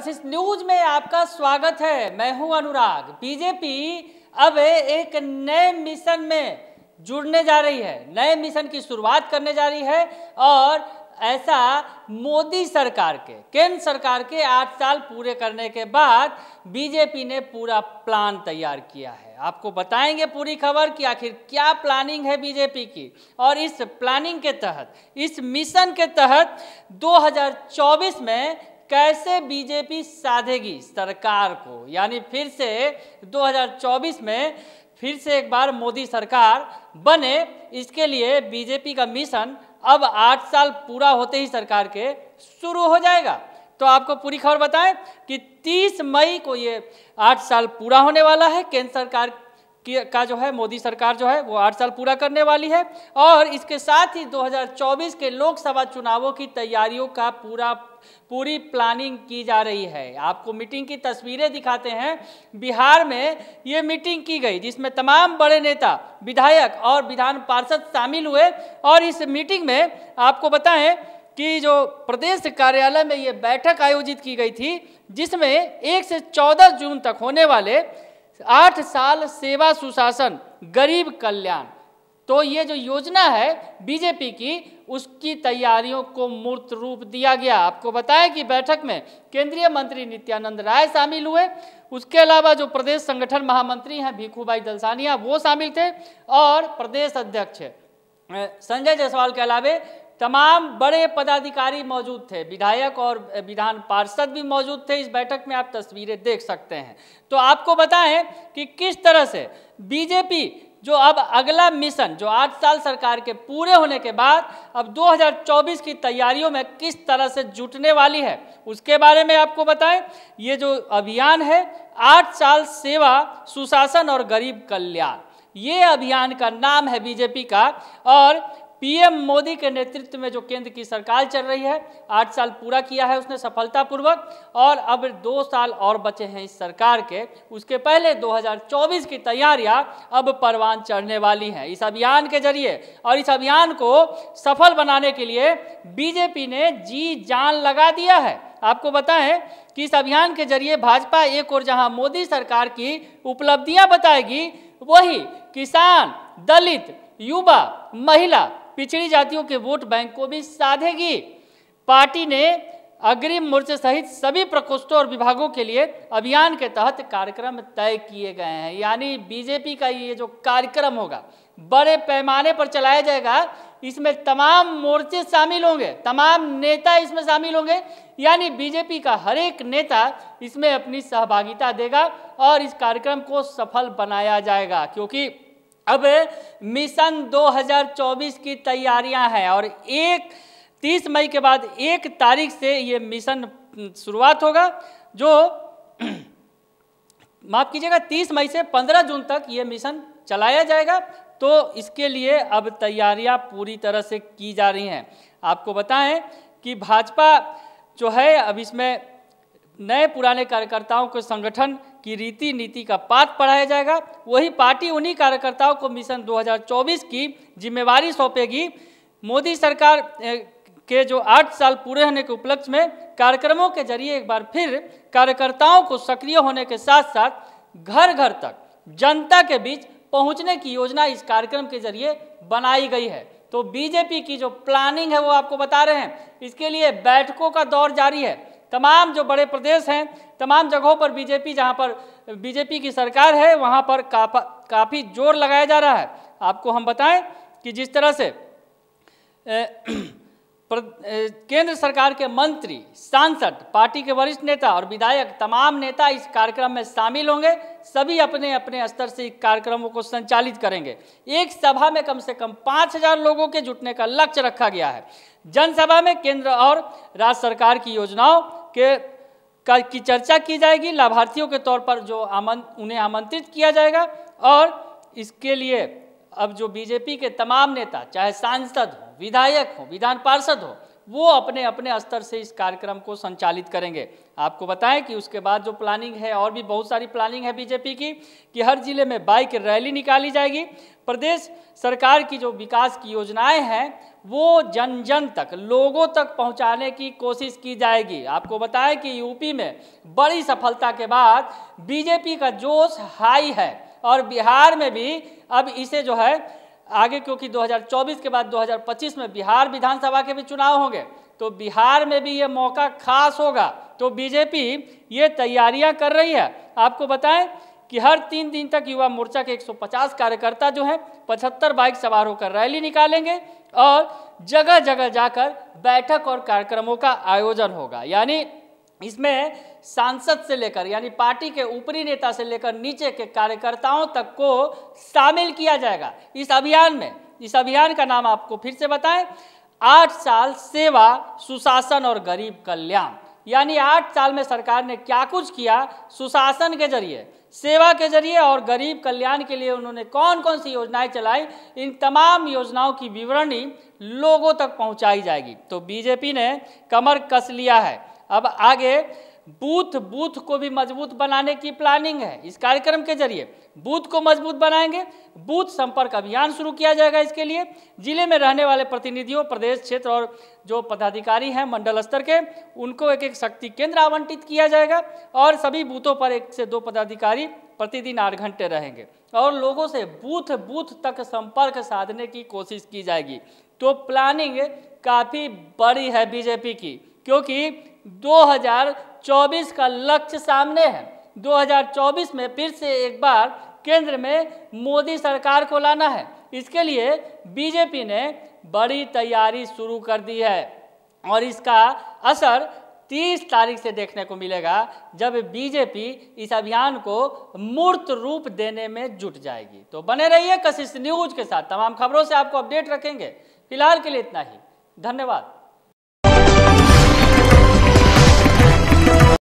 कशिश न्यूज में आपका स्वागत है मैं हूं अनुराग बीजेपी अब एक नए मिशन में जुड़ने जा रही है नए मिशन की शुरुआत करने जा रही है और ऐसा मोदी सरकार के केंद्र सरकार के आठ साल पूरे करने के बाद बीजेपी ने पूरा प्लान तैयार किया है आपको बताएंगे पूरी खबर कि आखिर क्या प्लानिंग है बीजेपी की और इस प्लानिंग के तहत इस मिशन के तहत 2024 में कैसे बीजेपी साधेगी सरकार को यानी फिर से 2024 में फिर से एक बार मोदी सरकार बने इसके लिए बीजेपी का मिशन अब आठ साल पूरा होते ही सरकार के शुरू हो जाएगा तो आपको पूरी खबर बताएं कि 30 मई को ये आठ साल पूरा होने वाला है केंद्र सरकार का जो है मोदी सरकार जो है वो आठ साल पूरा करने वाली है और इसके साथ ही 2024 के लोकसभा चुनावों की तैयारियों का पूरा पूरी प्लानिंग की जा रही है आपको मीटिंग की तस्वीरें दिखाते हैं बिहार में ये मीटिंग की गई जिसमें तमाम बड़े नेता विधायक और विधान पार्षद शामिल हुए और इस मीटिंग में आपको बताएं कि जो प्रदेश कार्यालय में ये बैठक आयोजित की गई थी जिसमें एक से चौदह जून तक होने वाले आठ साल सेवा सुशासन गरीब कल्याण तो ये जो योजना है बीजेपी की उसकी तैयारियों को मूर्त रूप दिया गया आपको बताया कि बैठक में केंद्रीय मंत्री नित्यानंद राय शामिल हुए उसके अलावा जो प्रदेश संगठन महामंत्री हैं भीखूभाई दलसानिया वो शामिल थे और प्रदेश अध्यक्ष संजय जायसवाल के अलावे तमाम बड़े पदाधिकारी मौजूद थे विधायक और विधान पार्षद भी मौजूद थे इस बैठक में आप तस्वीरें देख सकते हैं तो आपको बताएं कि किस तरह से बीजेपी जो अब अगला मिशन जो आठ साल सरकार के पूरे होने के बाद अब 2024 की तैयारियों में किस तरह से जुटने वाली है उसके बारे में आपको बताएं ये जो अभियान है आठ साल सेवा सुशासन और गरीब कल्याण ये अभियान का नाम है बीजेपी का और पीएम मोदी के नेतृत्व में जो केंद्र की सरकार चल रही है आठ साल पूरा किया है उसने सफलतापूर्वक और अब दो साल और बचे हैं इस सरकार के उसके पहले 2024 की तैयारियां अब परवान चढ़ने वाली हैं इस अभियान के जरिए और इस अभियान को सफल बनाने के लिए बीजेपी ने जी जान लगा दिया है आपको बताएं कि इस अभियान के जरिए भाजपा एक और जहां मोदी सरकार की उपलब्धियां बताएगी वही किसान दलित युवा महिला पिछड़ी जातियों के वोट बैंक को भी साधेगी पार्टी ने अग्रिम मोर्चे सहित सभी प्रकोष्ठों और विभागों के लिए अभियान के तहत कार्यक्रम तय किए गए हैं यानी बीजेपी का ये जो कार्यक्रम होगा बड़े पैमाने पर चलाया जाएगा इसमें तमाम मोर्चे शामिल होंगे तमाम नेता इसमें शामिल होंगे यानी बीजेपी का हर एक नेता इसमें अपनी सहभागिता देगा और इस कार्यक्रम को सफल बनाया जाएगा क्योंकि अब मिशन 2024 की तैयारियां हैं और एक तीस मई के बाद एक तारीख से ये मिशन शुरुआत होगा जो माफ़ कीजिएगा तीस मई से पंद्रह जून तक ये मिशन चलाया जाएगा तो इसके लिए अब तैयारियां पूरी तरह से की जा रही हैं आपको बताएं कि भाजपा जो है अब इसमें नए पुराने कार्यकर्ताओं के संगठन की रीति नीति का पाठ पढ़ाया जाएगा वही पार्टी उन्हीं कार्यकर्ताओं को मिशन 2024 की जिम्मेवारी सौंपेगी मोदी सरकार के जो आठ साल पूरे होने के उपलक्ष्य में कार्यक्रमों के जरिए एक बार फिर कार्यकर्ताओं को सक्रिय होने के साथ साथ घर घर तक जनता के बीच पहुंचने की योजना इस कार्यक्रम के जरिए बनाई गई है तो बीजेपी की जो प्लानिंग है वो आपको बता रहे हैं इसके लिए बैठकों का दौर जारी है तमाम जो बड़े प्रदेश हैं तमाम जगहों पर बीजेपी जहाँ पर बीजेपी की सरकार है वहाँ पर काफा काफ़ी जोर लगाया जा रहा है आपको हम बताएं कि जिस तरह से ए, केंद्र सरकार के मंत्री सांसद पार्टी के वरिष्ठ नेता और विधायक तमाम नेता इस कार्यक्रम में शामिल होंगे सभी अपने अपने स्तर से कार्यक्रमों को संचालित करेंगे एक सभा में कम से कम पाँच हजार लोगों के जुटने का लक्ष्य रखा गया है जनसभा में केंद्र और राज्य सरकार की योजनाओं के का की चर्चा की जाएगी लाभार्थियों के तौर पर जो आमं उन्हें आमंत्रित किया जाएगा और इसके लिए अब जो बीजेपी के तमाम नेता चाहे सांसद हों विधायक हों विधान पार्षद हो वो अपने अपने स्तर से इस कार्यक्रम को संचालित करेंगे आपको बताएं कि उसके बाद जो प्लानिंग है और भी बहुत सारी प्लानिंग है बीजेपी की कि हर जिले में बाइक रैली निकाली जाएगी प्रदेश सरकार की जो विकास की योजनाएं हैं वो जन जन तक लोगों तक पहुंचाने की कोशिश की जाएगी आपको बताएं कि यूपी में बड़ी सफलता के बाद बीजेपी का जोश हाई है और बिहार में भी अब इसे जो है आगे क्योंकि 2024 के बाद 2025 में बिहार विधानसभा के भी चुनाव होंगे तो बिहार में भी ये मौका खास होगा तो बीजेपी ये तैयारियां कर रही है आपको बताएं कि हर तीन दिन तक युवा मोर्चा के 150 कार्यकर्ता जो हैं 75 बाइक सवार होकर रैली निकालेंगे और जगह जगह जाकर बैठक और कार्यक्रमों का आयोजन होगा यानी इसमें सांसद से लेकर यानी पार्टी के ऊपरी नेता से लेकर नीचे के कार्यकर्ताओं तक को शामिल किया जाएगा इस अभियान में इस अभियान का नाम आपको फिर से बताएं आठ साल सेवा सुशासन और गरीब कल्याण यानी आठ साल में सरकार ने क्या कुछ किया सुशासन के जरिए सेवा के जरिए और गरीब कल्याण के लिए उन्होंने कौन कौन सी योजनाएं चलाई इन तमाम योजनाओं की विवरणी लोगों तक पहुंचाई जाएगी तो बीजेपी ने कमर कस लिया है अब आगे बूथ बूथ को भी मजबूत बनाने की प्लानिंग है इस कार्यक्रम के जरिए बूथ को मजबूत बनाएंगे बूथ संपर्क अभियान शुरू किया जाएगा इसके लिए जिले में रहने वाले प्रतिनिधियों प्रदेश क्षेत्र और जो पदाधिकारी हैं मंडल स्तर के उनको एक एक शक्ति केंद्र आवंटित किया जाएगा और सभी बूथों पर एक से दो पदाधिकारी प्रतिदिन आठ घंटे रहेंगे और लोगों से बूथ बूथ तक संपर्क साधने की कोशिश की जाएगी तो प्लानिंग काफ़ी बड़ी है बीजेपी की क्योंकि 2024 का लक्ष्य सामने है 2024 में फिर से एक बार केंद्र में मोदी सरकार को लाना है इसके लिए बीजेपी ने बड़ी तैयारी शुरू कर दी है और इसका असर 30 तारीख से देखने को मिलेगा जब बीजेपी इस अभियान को मूर्त रूप देने में जुट जाएगी तो बने रहिए कशिश न्यूज के साथ तमाम खबरों से आपको अपडेट रखेंगे फिलहाल के लिए इतना ही धन्यवाद